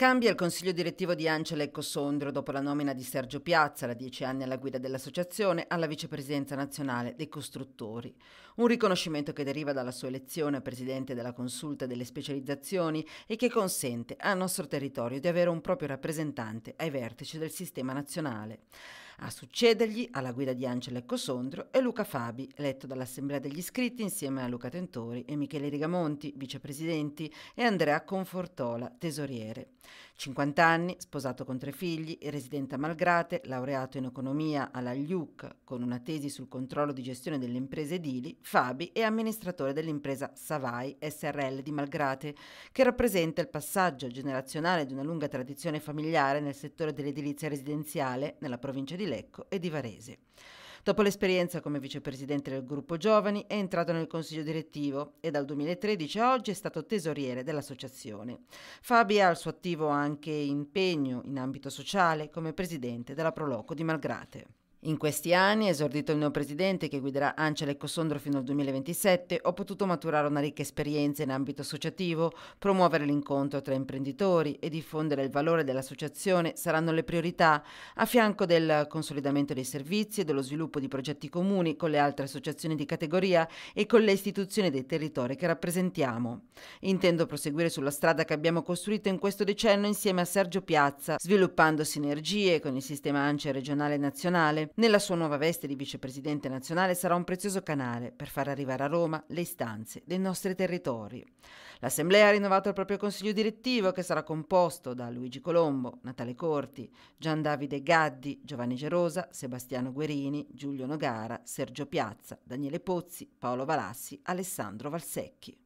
Cambia il consiglio direttivo di Ancela e Cossondro dopo la nomina di Sergio Piazza, da dieci anni alla guida dell'associazione, alla vicepresidenza nazionale dei costruttori. Un riconoscimento che deriva dalla sua elezione a presidente della consulta delle specializzazioni e che consente al nostro territorio di avere un proprio rappresentante ai vertici del sistema nazionale. A succedergli alla guida di Angela Eccosondro è Luca Fabi, eletto dall'Assemblea degli iscritti insieme a Luca Tentori e Michele Rigamonti, vicepresidenti, e Andrea Confortola, tesoriere. 50 anni, sposato con tre figli residente a Malgrate, laureato in economia alla LUC con una tesi sul controllo di gestione delle imprese edili, Fabi è amministratore dell'impresa Savai SRL di Malgrate, che rappresenta il passaggio generazionale di una lunga tradizione familiare nel settore dell'edilizia residenziale nella provincia di Lecco e di Varese. Dopo l'esperienza come vicepresidente del gruppo giovani è entrato nel consiglio direttivo e dal 2013 a oggi è stato tesoriere dell'associazione. Fabi ha al suo attivo anche impegno in ambito sociale come presidente della Proloco di Malgrate. In questi anni, esordito il mio presidente che guiderà Ancela Ecosondro fino al 2027, ho potuto maturare una ricca esperienza in ambito associativo, promuovere l'incontro tra imprenditori e diffondere il valore dell'associazione saranno le priorità, a fianco del consolidamento dei servizi e dello sviluppo di progetti comuni con le altre associazioni di categoria e con le istituzioni dei territori che rappresentiamo. Intendo proseguire sulla strada che abbiamo costruito in questo decennio insieme a Sergio Piazza, sviluppando sinergie con il sistema Ancel regionale e nazionale nella sua nuova veste di vicepresidente nazionale sarà un prezioso canale per far arrivare a Roma le istanze dei nostri territori. L'Assemblea ha rinnovato il proprio consiglio direttivo che sarà composto da Luigi Colombo, Natale Corti, Gian Davide Gaddi, Giovanni Gerosa, Sebastiano Guerini, Giulio Nogara, Sergio Piazza, Daniele Pozzi, Paolo Valassi, Alessandro Valsecchi.